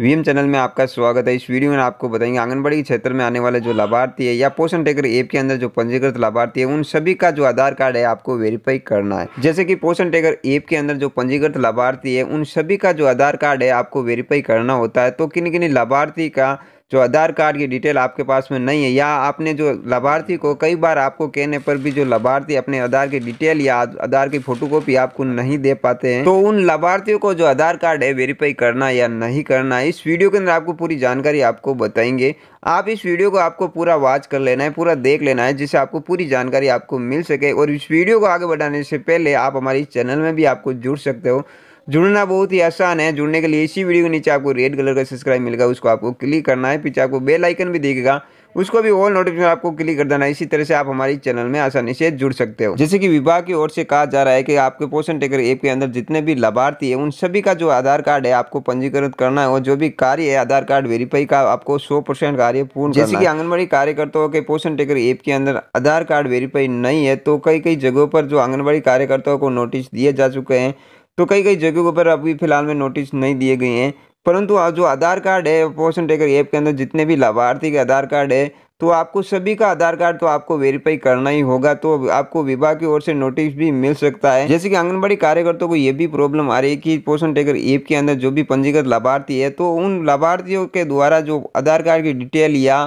VM channel में आपका स्वागत है इस वीडियो में आपको बताएंगे आंगनबाड़ी क्षेत्र में आने वाले जो लाभार्थी है या पोषण टेकर ऐप के अंदर जो पंजीकृत लाभार्थी है उन सभी का जो आधार कार्ड है आपको वेरीफाई करना है जैसे कि पोषण टेकर ऐप के अंदर जो पंजीकृत लाभार्थी है उन सभी का जो आधार कार्ड है आपको वेरीफाई करना होता है तो किन किन लाभार्थी का जो आधार कार्ड की डिटेल आपके पास में नहीं है या आपने जो लाभार्थी को कई बार आपको कहने पर भी जो लाभार्थी अपने आधार की डिटेल या आधार की फोटोकॉपी आपको नहीं दे पाते हैं तो उन लाभार्थियों को जो आधार कार्ड है वेरीफाई करना या नहीं करना इस वीडियो के अंदर आपको पूरी जानकारी आपको बताएंगे आप इस वीडियो को आपको पूरा वॉच कर लेना है पूरा देख लेना है जिससे आपको पूरी जानकारी आपको मिल सके और इस वीडियो को आगे बढ़ाने से पहले आप हमारे चैनल में भी आपको जुड़ सकते हो जुड़ना बहुत ही आसान है जुड़ने के लिए इसी वीडियो के नीचे आपको रेड कलर का सब्सक्राइब मिलेगा उसको आपको क्लिक करना है पीछे आपको बेल आइकन भी देखेगा उसको भी ऑल नोटिफिकेशन आपको क्लिक कर देना है इसी तरह से आप हमारे चैनल में आसानी से जुड़ सकते हो जैसे कि विभाग की ओर से कहा जा रहा है कि आपके पोषण टेकर ऐप के अंदर जितने भी लाभार्थी है उन सभी का जो आधार कार्ड है आपको पंजीकृत करना है और जो भी कार्य है आधार कार्ड वेरीफाई का आपको सौ परसेंट कार्य पूर्ण जैसे की आंगनबाड़ी कार्यकर्ताओं के पोषण टेकर ऐप के अंदर आधार कार्ड वेरीफाई नहीं है तो कई कई जगहों पर जो आंगनबाड़ी कार्यकर्ताओं को नोटिस दिए जा चुके हैं तो कई कई जगहों पर अभी फ़िलहाल में नोटिस नहीं दिए गए हैं परंतु जो आधार कार्ड है पोषण टेकर ऐप के अंदर जितने भी लाभार्थी के आधार कार्ड है तो आपको सभी का आधार कार्ड तो आपको वेरीफाई करना ही होगा तो आपको विभाग की ओर से नोटिस भी मिल सकता है जैसे कि आंगनबाड़ी कार्यकर्ताओं को ये भी प्रॉब्लम आ रही है कि पोषण टेकर ऐप के अंदर जो भी पंजीकृत लाभार्थी है तो उन लाभार्थियों के द्वारा जो आधार कार्ड की डिटेल या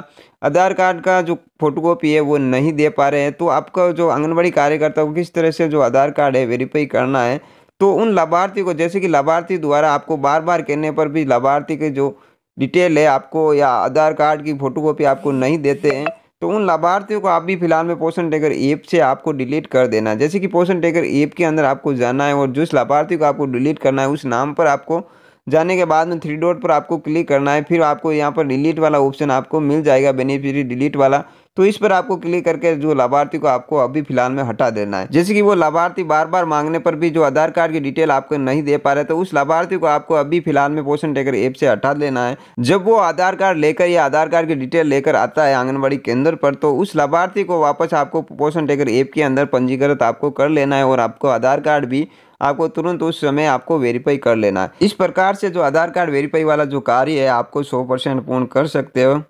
आधार कार्ड का जो फोटोकॉपी है वो नहीं दे पा रहे हैं तो आपका जो आंगनबाड़ी कार्यकर्ता को किस तरह से जो आधार कार्ड है वेरीफाई करना है तो उन लाभार्थी को जैसे कि लाभार्थी द्वारा आपको बार बार कहने पर भी लाभार्थी के जो डिटेल है आपको या आधार कार्ड की फ़ोटोकॉपी आपको नहीं देते हैं तो उन लाभार्थियों को आप भी फिलहाल में पोषण टेकर ऐप से आपको डिलीट कर देना जैसे कि पोषण टेकर ऐप के अंदर आपको जाना है और जिस लाभार्थी को आपको डिलीट करना है उस नाम पर आपको जाने के बाद में थ्री डॉट पर आपको क्लिक करना है फिर आपको यहाँ पर डिलीट वाला ऑप्शन आपको मिल जाएगा बेनिफिशरी डिलीट वाला तो इस पर आपको क्लिक करके जो लाभार्थी को आपको अभी फिलहाल में हटा देना है जैसे कि वो लाभार्थी बार बार मांगने पर भी जो आधार कार्ड की डिटेल आपको नहीं दे पा रहे तो उस लाभार्थी को आपको अभी फिलहाल में पोषण टेकर ऐप से हटा देना है जब वो आधार कार्ड लेकर या आधार कार्ड की डिटेल लेकर आता है आंगनबाड़ी केंद्र पर तो उस लाभार्थी को वापस आपको पोषण टेकर ऐप के अंदर पंजीकृत आपको कर लेना है और आपको आधार कार्ड भी आपको तुरंत उस समय आपको वेरीफाई कर लेना है इस प्रकार से जो आधार कार्ड वेरीफाई वाला जो कार्य है आपको 100 परसेंट पूर्ण कर सकते हो